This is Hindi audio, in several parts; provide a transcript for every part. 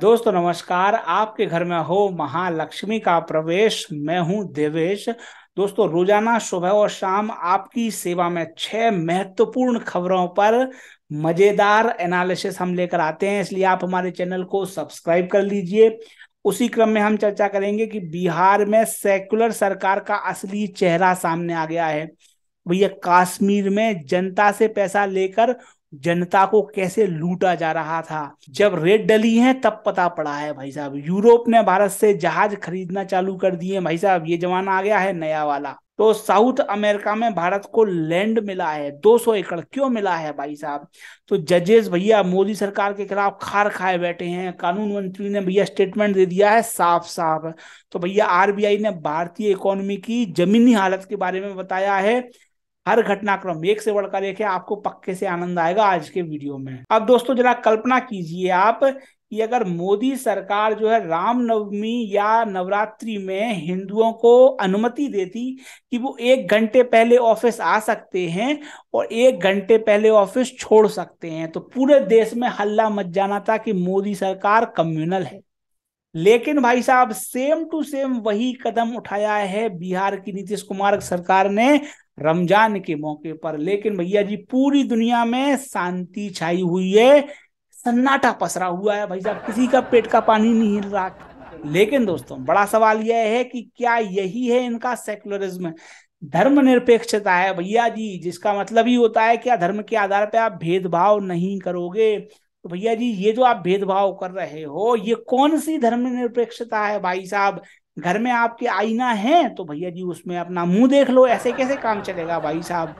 दोस्तों नमस्कार आपके घर में हो महालक्ष्मी का प्रवेश मैं हूं देवेश दोस्तों रोजाना सुबह और शाम आपकी सेवा में छह महत्वपूर्ण खबरों पर मजेदार एनालिसिस हम लेकर आते हैं इसलिए आप हमारे चैनल को सब्सक्राइब कर लीजिए उसी क्रम में हम चर्चा करेंगे कि बिहार में सेकुलर सरकार का असली चेहरा सामने आ गया है भैया कश्मीर में जनता से पैसा लेकर जनता को कैसे लूटा जा रहा था जब रेट डली है तब पता पड़ा है भाई साहब यूरोप ने भारत से जहाज खरीदना चालू कर दिए भाई साहब ये जमाना आ गया है नया वाला तो साउथ अमेरिका में भारत को लैंड मिला है 200 एकड़ क्यों मिला है भाई साहब तो जजेस भैया मोदी सरकार के खिलाफ खार खाए बैठे हैं कानून मंत्री ने भैया स्टेटमेंट दे दिया है साफ साफ तो भैया आरबीआई ने भारतीय इकोनॉमी की जमीनी हालत के बारे में बताया है हर घटनाक्रम एक से बढ़कर एक है आपको पक्के से आनंद आएगा आज के वीडियो में अब दोस्तों जरा कल्पना कीजिए आप कि अगर मोदी सरकार जो है रामनवमी या नवरात्रि में हिंदुओं को अनुमति देती कि वो एक घंटे पहले ऑफिस आ सकते हैं और एक घंटे पहले ऑफिस छोड़ सकते हैं तो पूरे देश में हल्ला मच जाना था कि मोदी सरकार कम्युनल है लेकिन भाई साहब सेम टू सेम वही कदम उठाया है बिहार की नीतीश कुमार सरकार ने रमजान के मौके पर लेकिन भैया जी पूरी दुनिया में शांति छाई हुई है सन्नाटा पसरा हुआ है भाई साहब किसी का पेट का पानी नहीं हिल रहा लेकिन दोस्तों बड़ा सवाल यह है कि क्या यही है इनका सेकुलरिज्म निरपेक्षता है भैया जी जिसका मतलब ही होता है क्या धर्म के आधार पर आप भेदभाव नहीं करोगे तो भैया जी ये जो आप भेदभाव कर रहे हो ये कौन सी धर्मनिरपेक्षता है भाई साहब घर में आपके आईना है तो भैया जी उसमें अपना मुंह देख लो ऐसे कैसे काम चलेगा भाई साहब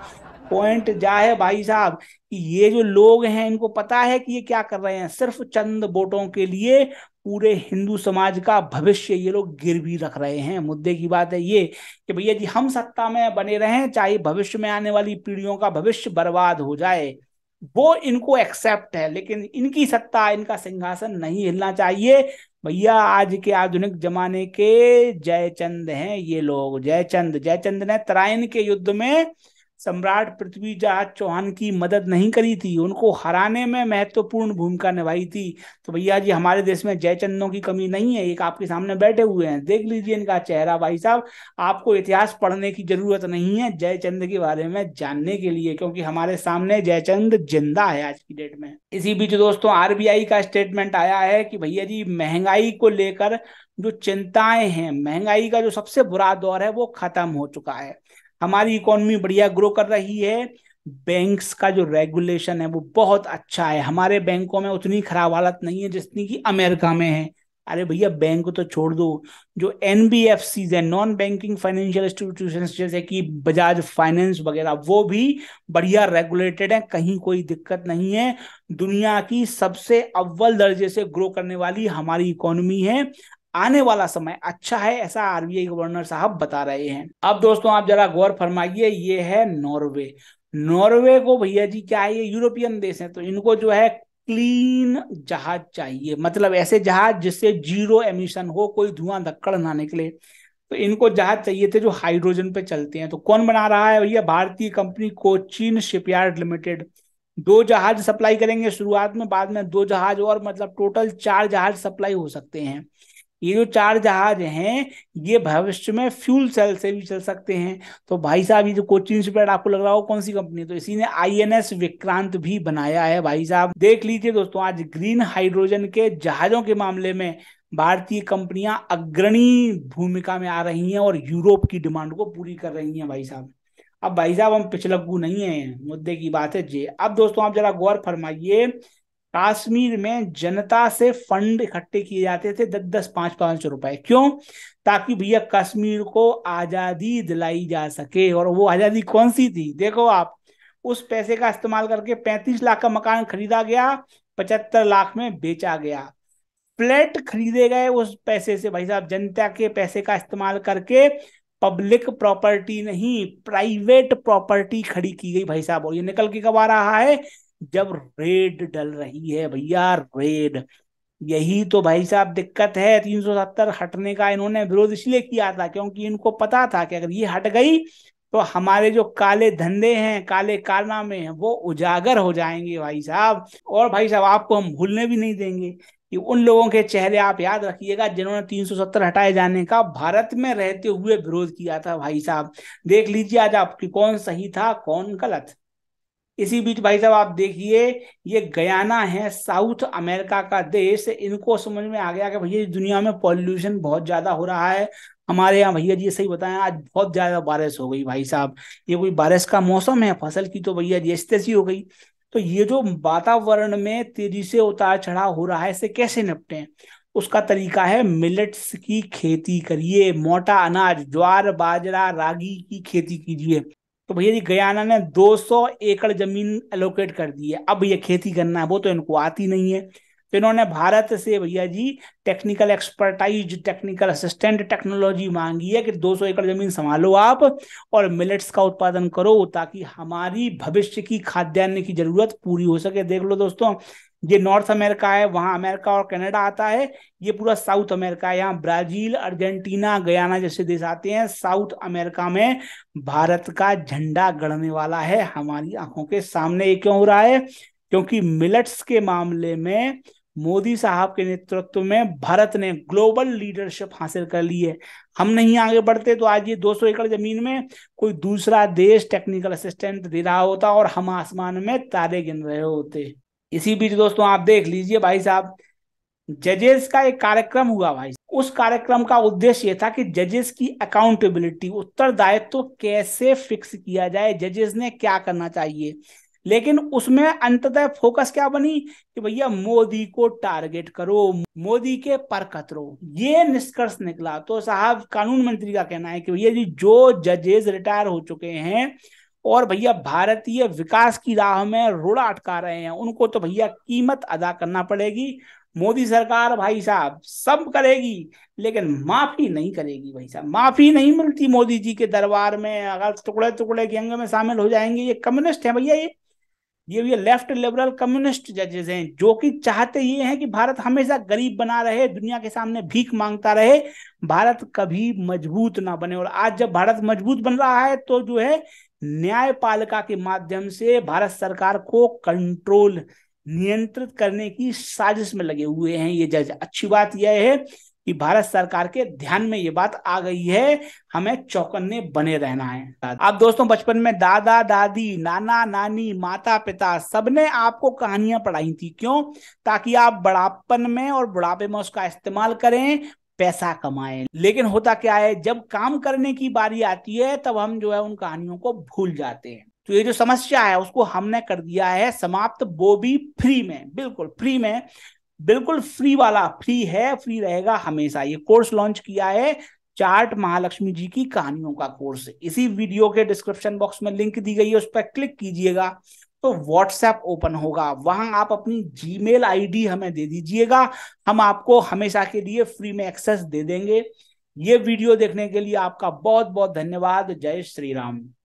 पॉइंट जा है भाई साहब ये जो लोग हैं इनको पता है कि ये क्या कर रहे हैं सिर्फ चंद वोटों के लिए पूरे हिंदू समाज का भविष्य ये लोग गिरवी रख रहे हैं मुद्दे की बात है ये कि भैया जी हम सत्ता में बने रहें चाहे भविष्य में आने वाली पीढ़ियों का भविष्य बर्बाद हो जाए वो इनको एक्सेप्ट है लेकिन इनकी सत्ता इनका सिंहासन नहीं हिलना चाहिए भैया आज के आधुनिक जमाने के जयचंद हैं ये लोग जयचंद जयचंद ने तराइन के युद्ध में सम्राट पृथ्वीराज चौहान की मदद नहीं करी थी उनको हराने में महत्वपूर्ण भूमिका निभाई थी तो भैया जी हमारे देश में जयचंदों की कमी नहीं है एक आपके सामने बैठे हुए हैं देख लीजिए इनका चेहरा भाई साहब आपको इतिहास पढ़ने की जरूरत नहीं है जयचंद के बारे में जानने के लिए क्योंकि हमारे सामने जयचंद जिंदा है आज की डेट में इसी बीच दोस्तों आरबीआई का स्टेटमेंट आया है कि भैया जी महंगाई को लेकर जो चिंताएं हैं महंगाई का जो सबसे बुरा दौर है वो खत्म हो चुका है हमारी इकोनॉमी बढ़िया ग्रो कर रही है बैंक्स का जो रेगुलेशन है वो बहुत अच्छा है हमारे बैंकों में उतनी खराब हालत नहीं है जितनी कि अमेरिका में है अरे भैया बैंक तो छोड़ दो जो एन बी एफ सीज है नॉन बैंकिंग फाइनेंशियल इंस्टीट्यूशन जैसे कि बजाज फाइनेंस वगैरह वो भी बढ़िया रेगुलेटेड है कहीं कोई दिक्कत नहीं है दुनिया की सबसे अव्वल दर्जे से ग्रो करने वाली हमारी इकोनॉमी है आने वाला समय अच्छा है ऐसा आरबीआई गवर्नर साहब बता रहे हैं अब दोस्तों आप जरा गौर फरमाइए ये है नॉर्वे नॉर्वे को भैया जी क्या है ये यूरोपियन देश है तो इनको जो है क्लीन जहाज चाहिए मतलब ऐसे जहाज जिससे जीरो एमिशन हो कोई धुआं धक्कड़ ना निकले तो इनको जहाज चाहिए थे जो हाइड्रोजन पे चलते हैं तो कौन बना रहा है भैया भारतीय कंपनी कोचीन शिपयार्ड लिमिटेड दो जहाज सप्लाई करेंगे शुरुआत में बाद में दो जहाज और मतलब टोटल चार जहाज सप्लाई हो सकते हैं ये जो चार जहाज हैं ये भविष्य में फ्यूल सेल से भी चल सकते हैं तो भाई साहब ये जो कोचिंग स्पेड आपको लग रहा हो कौन सी कंपनी तो इसी ने आईएनएस विक्रांत भी बनाया है भाई साहब देख लीजिए दोस्तों आज ग्रीन हाइड्रोजन के जहाजों के मामले में भारतीय कंपनियां अग्रणी भूमिका में आ रही हैं और यूरोप की डिमांड को पूरी कर रही हैं भाई साहब अब भाई साहब हम पिछलग्गू नहीं है मुद्दे की बात है जी अब दोस्तों आप जरा गौर फरमाइए काश्मीर में जनता से फंड इकट्ठे किए जाते थे दस दस पांच पांच रुपए क्यों ताकि भैया कश्मीर को आजादी दिलाई जा सके और वो आजादी कौन सी थी देखो आप उस पैसे का इस्तेमाल करके पैंतीस लाख का मकान खरीदा गया पचहत्तर लाख में बेचा गया फ्लैट खरीदे गए उस पैसे से भाई साहब जनता के पैसे का इस्तेमाल करके पब्लिक प्रॉपर्टी नहीं प्राइवेट प्रॉपर्टी खड़ी की गई भाई साहब और ये निकल के कब आ रहा है जब रेड डल रही है भैया रेड यही तो भाई साहब दिक्कत है तीन सौ सत्तर हटने का इन्होंने विरोध इसलिए किया था क्योंकि इनको पता था कि अगर ये हट गई तो हमारे जो काले धंधे हैं काले कारनामे हैं वो उजागर हो जाएंगे भाई साहब और भाई साहब आपको हम भूलने भी नहीं देंगे कि उन लोगों के चेहरे आप याद रखिएगा जिन्होंने 370 हटाए जाने का भारत में रहते हुए विरोध किया था भाई साहब देख लीजिए आज आप कि कौन सही था कौन गलत इसी बीच भाई साहब आप देखिए ये गयाना है साउथ अमेरिका का देश इनको समझ में आ गया कि भैया दुनिया में पॉल्यूशन बहुत ज्यादा हो रहा है हमारे यहाँ भैया जी सही बताएं आज बहुत ज्यादा बारिश हो गई भाई साहब ये कोई बारिश का मौसम है फसल की तो भैया जी ऐसी हो गई तो ये जो वातावरण में तेजी से उतार चढ़ाव हो रहा है इसे कैसे निपटे उसका तरीका है मिलेट्स की खेती करिए मोटा अनाज ज्वार बाजरा रागी की खेती कीजिए तो भैया जी गयाना ने 200 एकड़ जमीन एलोकेट कर दी है अब भैया खेती करना है वो तो इनको आती नहीं है तो इन्होंने भारत से भैया जी technical expertise technical assistant technology मांगी है कि 200 एकड़ जमीन संभालो आप और मिलेट्स का उत्पादन करो ताकि हमारी भविष्य की खाद्यान्न की जरूरत पूरी हो सके देख लो दोस्तों ये नॉर्थ अमेरिका है वहां अमेरिका और कनाडा आता है ये पूरा साउथ अमेरिका है यहाँ ब्राजील अर्जेंटीना गयाना जैसे देश आते हैं साउथ अमेरिका में भारत का झंडा गढ़ने वाला है हमारी आंखों के सामने ये क्यों हो रहा है क्योंकि मिलट्स के मामले में मोदी साहब के नेतृत्व में भारत ने ग्लोबल लीडरशिप हासिल कर ली है हम नहीं आगे बढ़ते तो आज ये 200 एकड़ जमीन में कोई दूसरा देश टेक्निकल असिस्टेंट दे रहा होता और हम आसमान में तारे गिन रहे होते इसी बीच दोस्तों आप देख लीजिए भाई साहब जजेस का एक कार्यक्रम हुआ भाई उस कार्यक्रम का उद्देश्य यह था कि जजेस की अकाउंटेबिलिटी उत्तरदायित्व तो कैसे फिक्स किया जाए जजेस ने क्या करना चाहिए लेकिन उसमें अंततः फोकस क्या बनी कि भैया मोदी को टारगेट करो मोदी के पर कतरो ये निष्कर्ष निकला तो साहब कानून मंत्री का कहना है कि भैया जी जो जजेस रिटायर हो चुके हैं और भैया भारतीय विकास की राह में रोड़ा अटका रहे हैं उनको तो भैया कीमत अदा करना पड़ेगी मोदी सरकार भाई साहब सब करेगी लेकिन माफी नहीं करेगी भाई साहब माफी नहीं मिलती मोदी जी के दरबार में अगर टुकड़े टुकड़े गैंग में शामिल हो जाएंगे ये कम्युनिस्ट है भैया ये ये भैया लेफ्ट लिबरल कम्युनिस्ट जजेस हैं जो कि चाहते ये हैं कि भारत हमेशा गरीब बना रहे दुनिया के सामने भीख मांगता रहे भारत कभी मजबूत ना बने और आज जब भारत मजबूत बन रहा है तो जो है न्यायपालिका के माध्यम से भारत सरकार को कंट्रोल नियंत्रित करने की साजिश में लगे हुए हैं ये जज अच्छी बात यह है कि भारत सरकार के ध्यान में ये बात आ गई है हमें चौकन्ने बने रहना है आप दोस्तों बचपन में दादा दादी नाना नानी माता पिता सबने आपको कहानियां पढ़ाई थी क्यों ताकि आप बड़ापन में और बुढ़ापे में उसका इस्तेमाल करें पैसा कमाएं लेकिन होता क्या है जब काम करने की बारी आती है तब हम जो है उन कहानियों को भूल जाते हैं तो ये जो समस्या है उसको हमने कर दिया है समाप्त वो भी फ्री में बिल्कुल फ्री में बिल्कुल फ्री वाला फ्री है फ्री रहेगा हमेशा ये कोर्स लॉन्च किया है चार्ट महालक्ष्मी जी की कहानियों का कोर्स इसी वीडियो के डिस्क्रिप्शन बॉक्स में लिंक दी गई है उस पर क्लिक कीजिएगा तो व्हाट्सएप ओपन होगा वहां आप अपनी जीमेल आईडी हमें दे दीजिएगा हम आपको हमेशा के लिए फ्री में एक्सेस दे देंगे ये वीडियो देखने के लिए आपका बहुत बहुत धन्यवाद जय श्री राम